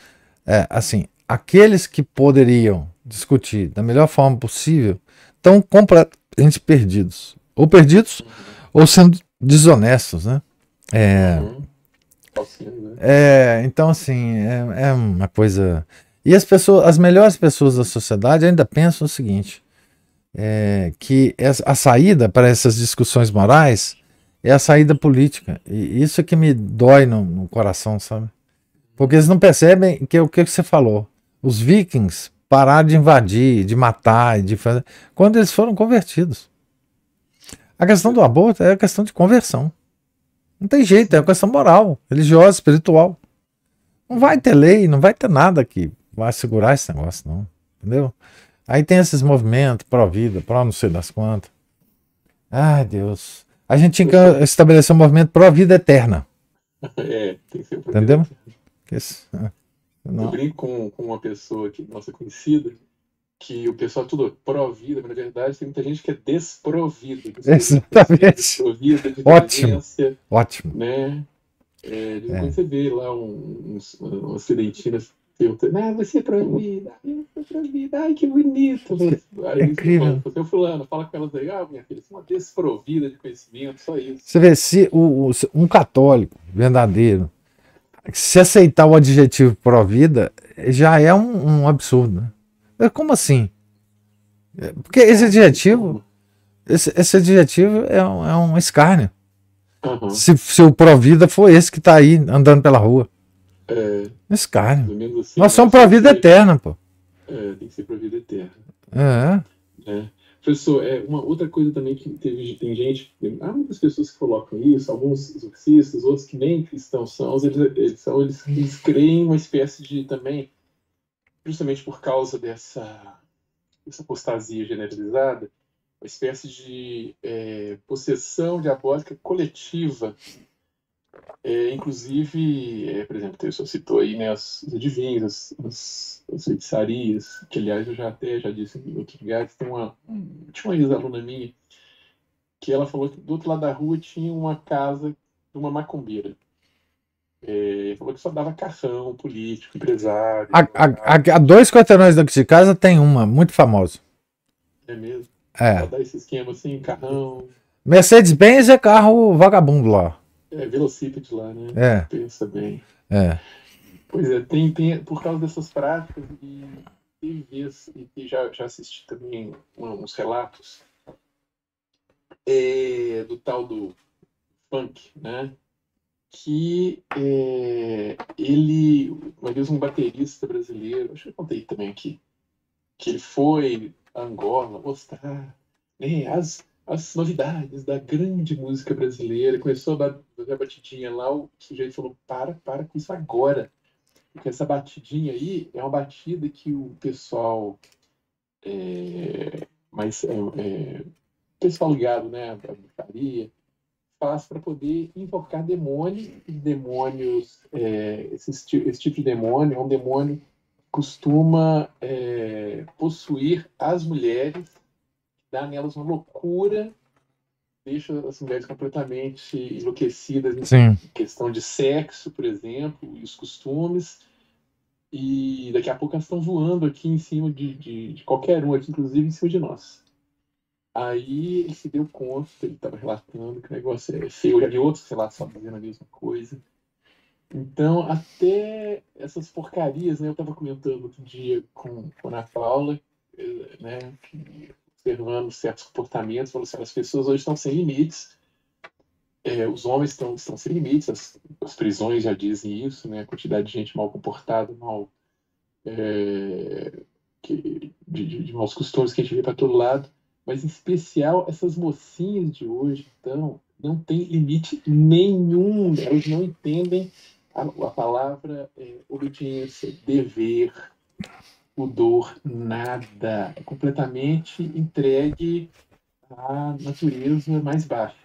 Speaker 1: É, assim, aqueles que poderiam discutir da melhor forma possível estão completamente perdidos, ou perdidos, ou sendo desonestos, né? É, uhum. né? é então assim, é, é uma coisa e as pessoas, as melhores pessoas da sociedade ainda pensam o seguinte: é, que a saída para essas discussões morais é a saída política. E isso é que me dói no, no coração, sabe? Porque eles não percebem que o que você falou. Os vikings pararam de invadir, de matar, de fazer. Quando eles foram convertidos. A questão do aborto é a questão de conversão. Não tem jeito, é uma questão moral, religiosa, espiritual. Não vai ter lei, não vai ter nada que vai segurar esse negócio, não. Entendeu? Aí tem esses movimentos pró-vida, pró não sei das quantas. Ai, Deus. A gente tinha que estabelecer um movimento pró-vida eterna. É, tem que ser Entendeu? Isso. Ah,
Speaker 2: não. Eu brinco com, com uma pessoa que nossa conhecida, que o pessoal é tudo pró-vida, mas na verdade tem muita gente que é desprovida. Exatamente. Desprovida de Ótimo. Ótimo. Né? É, de é. Você vê lá um, um, um, eu tô Não, você é proibida, eu sou proibida, ai que bonito. É aí, é incrível. Fala, seu fulano, fala com elas aí, ah, minha filha, você é uma desprovida de conhecimento, só isso.
Speaker 1: Você vê, se o, o um católico verdadeiro, se aceitar o adjetivo provida, já é um, um absurdo. Né? É, como assim? É, porque esse adjetivo, esse, esse adjetivo é um, é um escárnio. Uhum. Se, se o provida for esse que está aí andando pela rua. É. Escárnio. Assim, Nós né, somos para a assim vida ser, eterna, pô.
Speaker 2: É, tem que ser para a vida eterna. É. é. Professor, é, uma outra coisa também que teve, tem gente, há muitas pessoas que colocam isso, alguns exorcistas, outros que nem cristãos são, eles, eles, são, eles, eles creem uma espécie de também, justamente por causa dessa, dessa apostasia generalizada, uma espécie de é, possessão diabólica coletiva é, inclusive, é, por exemplo, o você citou aí né, as, os adivinhos, as, as, as, feitiçarias, que aliás eu já até já disse em outros lugares, tem uma, tinha uma ex-aluna minha que ela falou que do outro lado da rua tinha uma casa de uma macumbeira. É, falou que só dava carrão, político, empresário.
Speaker 1: A, a, a, a dois quarteirões daqui de casa tem uma, muito famosa.
Speaker 2: É mesmo? É. Só dá esse esquema assim, carrão.
Speaker 1: Mercedes-Benz é carro vagabundo lá.
Speaker 2: É, velocípede lá, né? É. Pensa bem. É. Pois é, tem, tem, por causa dessas práticas, e teve vez, e já, já assisti também uns relatos é, do tal do funk, né? Que é, ele, uma vez um baterista brasileiro, acho que eu contei também aqui, que ele foi a Angola mostrar né, as, as novidades da grande música brasileira. Começou a fazer a batidinha lá, o sujeito falou: para, para com isso agora. Porque essa batidinha aí é uma batida que o pessoal é, mais. É, é, pessoal ligado, né? A brincaria faz para poder invocar demônio e demônios. É, esse, esse tipo de demônio é um demônio que costuma é, possuir as mulheres dá nelas uma loucura, deixa as mulheres completamente enlouquecidas Sim. em questão de sexo, por exemplo, e os costumes. E daqui a pouco elas estão voando aqui em cima de, de, de qualquer um, aqui, inclusive em cima de nós. Aí ele se deu conta, ele estava relatando que o negócio é feio, eu já vi outros relatos só fazendo a mesma coisa. Então, até essas porcarias, né? Eu estava comentando outro dia com, com a Ana Paula, eh, né? Que observando certos comportamentos, falando assim, as pessoas hoje estão sem limites, é, os homens estão, estão sem limites, as, as, prisões já dizem isso, né? A quantidade de gente mal comportada, mal. É, que, de, de, de, maus costumes que a gente vê para todo lado. Mas, em especial, essas mocinhas de hoje, então, não tem limite nenhum. Elas não entendem a, a palavra é, obediência, dever, pudor, nada. É completamente entregue à natureza mais baixa.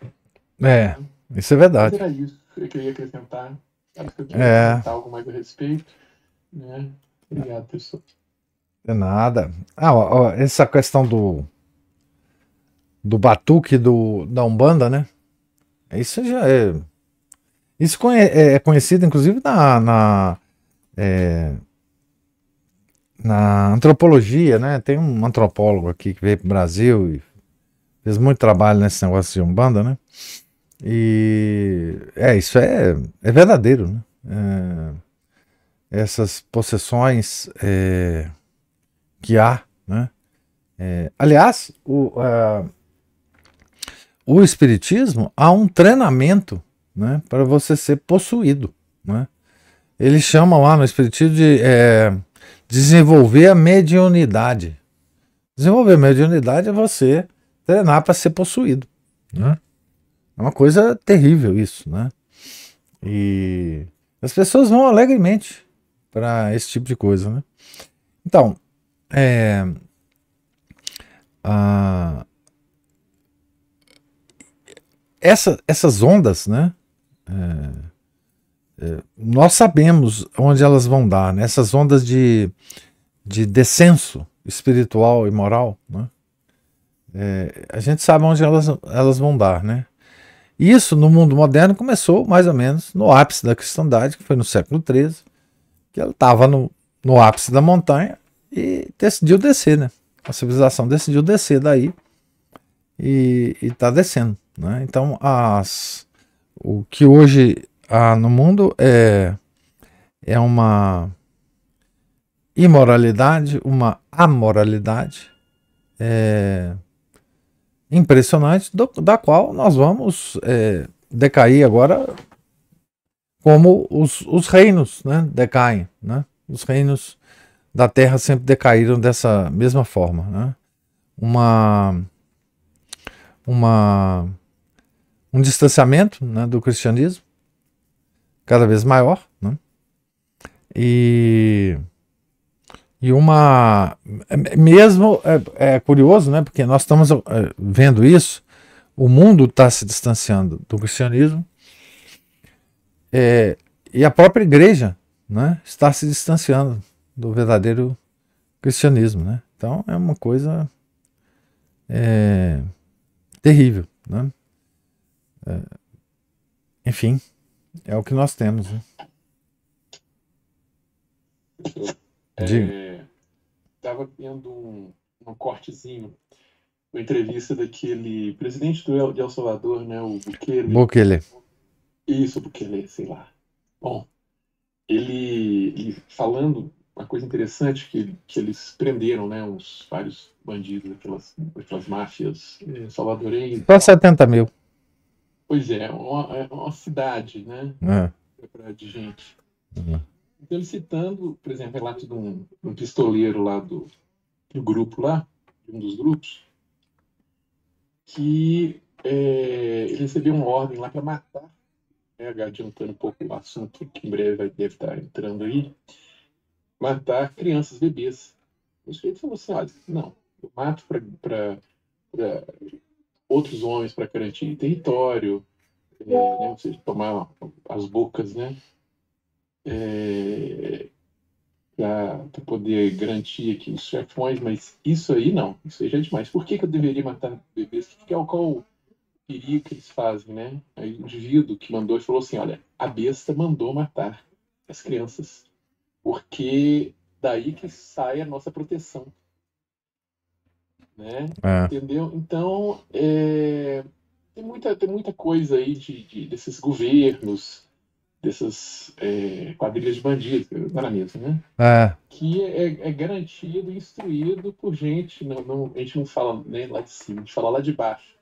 Speaker 1: É, isso é verdade.
Speaker 2: Era isso que eu queria acrescentar. Acho que eu queria é. algo mais a respeito. Né? Obrigado, pessoal.
Speaker 1: De é nada. Ah, ó, ó, essa questão do do batuque do, da Umbanda, né? Isso já é. Isso é conhecido, inclusive, na, na é, na antropologia, né? Tem um antropólogo aqui que veio para o Brasil e fez muito trabalho nesse negócio de Umbanda, né? E é, isso é, é verdadeiro, né? É, essas possessões é, que há, né? É, aliás, o, uh, o Espiritismo há um treinamento né, para você ser possuído. Né? Ele chama lá no Espiritismo de é, desenvolver a mediunidade. Desenvolver a mediunidade é você treinar para ser possuído. Né? É uma coisa terrível isso, né? E as pessoas vão alegremente para esse tipo de coisa, né? Então, é, a, essa, essas ondas, né? É, eh, nós sabemos onde elas vão dar, né? essas ondas de, de descenso espiritual e moral, né? É, a gente sabe onde elas, elas vão dar. Né? Isso no mundo moderno começou mais ou menos no ápice da cristandade, que foi no século XIII, que ela estava no, no ápice da montanha e decidiu descer. Né? A civilização decidiu descer daí e está descendo. Né? Então as, o que hoje ah, no mundo é, é uma imoralidade, uma amoralidade é, impressionante, do, da qual nós vamos é, decair agora como os, os reinos né, decaem. Né? Os reinos da terra sempre decaíram dessa mesma forma. Né? Uma, uma, um distanciamento né, do cristianismo cada vez maior, né? E, e uma. É, é mesmo. É, é curioso, né? Porque nós estamos é, vendo isso, o mundo está se distanciando do cristianismo é, e a própria igreja né, está se distanciando do verdadeiro cristianismo. Né? Então é uma coisa é, terrível. Né? É, enfim. É o que nós temos. Né? É,
Speaker 2: vendo um, um cortezinho, uma entrevista daquele presidente do El, de El Salvador, né, o Bukele. Bukele. Isso, Bukele, sei lá. Bom, ele, ele falando uma coisa interessante que, que eles prenderam, né, uns vários bandidos daquelas, daquelas máfias salvadorenses. Para
Speaker 1: 70 mil.
Speaker 2: Pois é, é uma, é uma cidade, né? É. é de gente. Uhum. Então, ele citando, por exemplo, relato de um, um pistoleiro lá do, do grupo lá, de um dos grupos, que é, ele recebeu uma ordem lá para matar, né, adiantando um pouco o assunto, que em breve vai, deve estar tá entrando aí, matar crianças, bebês. O sujeito falou assim, olha, não, eu mato para outros homens para garantir território, é, né, é. ou seja, tomar as bocas, né? É, para poder garantir aqui os chefões, mas isso aí não, isso aí já é demais. Por que, que eu deveria matar bebês? Que, que é o qual perigo que eles fazem, né? o indivíduo que mandou e falou assim: olha, a besta mandou matar as crianças, porque daí que sai a nossa proteção né? É. Entendeu? Então, é, tem, muita, tem muita coisa aí de, de desses governos, dessas é, quadrilhas de bandidos, garanito, né? É. Que é, é, garantido e instruído por gente, não, não, a gente não fala nem né, lá de cima, a gente fala lá de baixo.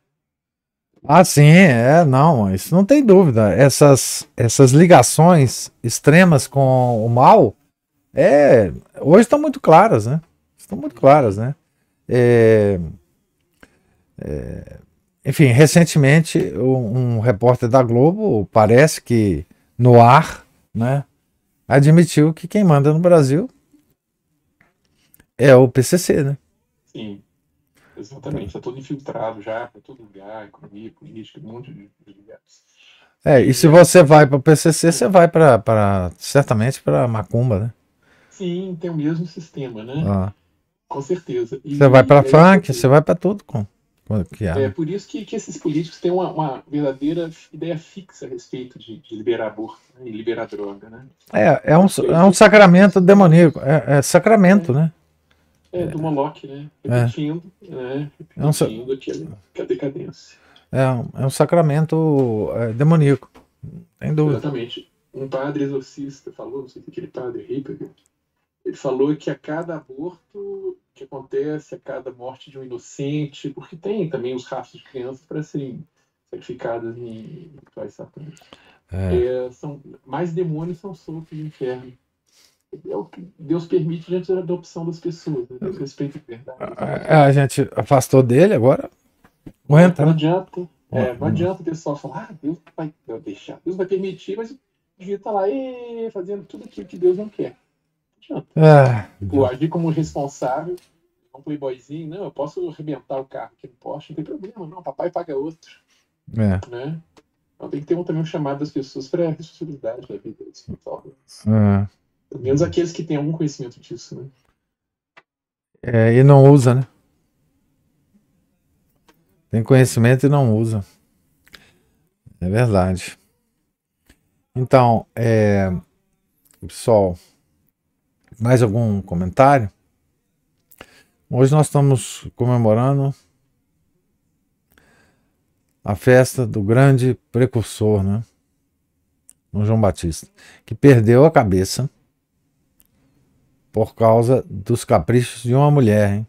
Speaker 1: Ah, sim, é, não, isso não tem dúvida. Essas, essas ligações extremas com o mal, é, hoje estão muito claras, né? Estão muito claras, né? É, é, enfim, recentemente um, um, repórter da Globo, parece que no ar, né, admitiu que quem manda no Brasil é o PCC, né?
Speaker 2: Sim, exatamente. Está todo infiltrado já, para tá todo lugar, economia, política, um monte de lugares.
Speaker 1: É, e se você vai para o PCC, você vai para certamente para Macumba, né?
Speaker 2: Sim, tem o mesmo sistema, né? Ah com certeza. E, você vai para é funk,
Speaker 1: você vai para tudo com. É
Speaker 2: por isso que, que esses políticos têm uma, uma, verdadeira ideia fixa a respeito de, de liberar aborto né, e liberar droga, né?
Speaker 1: É, é um, é um sacramento demoníaco, é, é sacramento, é. né?
Speaker 2: É, do Moloch, né? É. Repetindo, é. né? Repetindo é um, aquele, aquela decadência.
Speaker 1: É um, é um sacramento é, demoníaco, sem dúvida. Exatamente.
Speaker 2: Um padre exorcista falou, não sei se aquele padre Hippiger, ele falou que a cada aborto que acontece a é cada morte de um inocente, porque tem também os rastros de crianças para serem sacrificadas em rituais satânicos. É. É, são, mais demônios são soltos no inferno. É o que Deus permite diante da adopção das pessoas. Né? Deus respeita a verdade. A,
Speaker 1: é, é, a, gente afastou dele agora? Aguenta, não, não né? adianta. É, não hum. adianta
Speaker 2: o pessoal falar, ah, Deus vai deixar, Deus vai permitir, mas devia está lá e fazendo tudo aquilo que Deus não quer.
Speaker 1: Ah, eu
Speaker 2: agir como responsável, um playboyzinho, não, eu posso arrebentar o carro aqui no Porsche, não tem problema, não, papai paga outro. É. Né? Então tem que ter um, também um chamado das pessoas para a responsabilidade da vida espiritual. Ah. É. Pelo menos aqueles que têm algum conhecimento disso, né?
Speaker 1: É, e não usa, né? Tem conhecimento e não usa. É verdade. Então, é, pessoal, mais algum comentário? Hoje nós estamos comemorando a festa do grande precursor, né? Dom João Batista, que perdeu a cabeça por causa dos caprichos de uma mulher. Hein?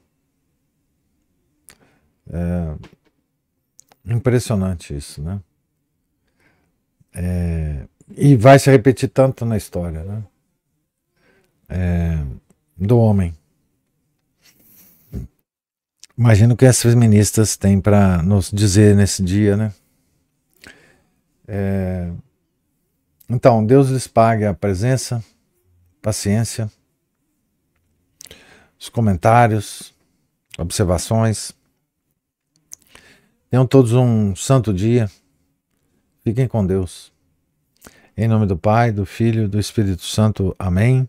Speaker 1: É impressionante isso, né? É, e vai se repetir tanto na história, né? é, do homem. Imagino o que as feministas têm para nos dizer nesse dia, né? É, então, Deus lhes pague a presença, paciência, os comentários, observações. Tenham todos um santo dia. Fiquem com Deus. Em nome do Pai, do Filho do Espírito Santo. Amém.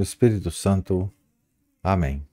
Speaker 1: do Espírito Santo. Amém.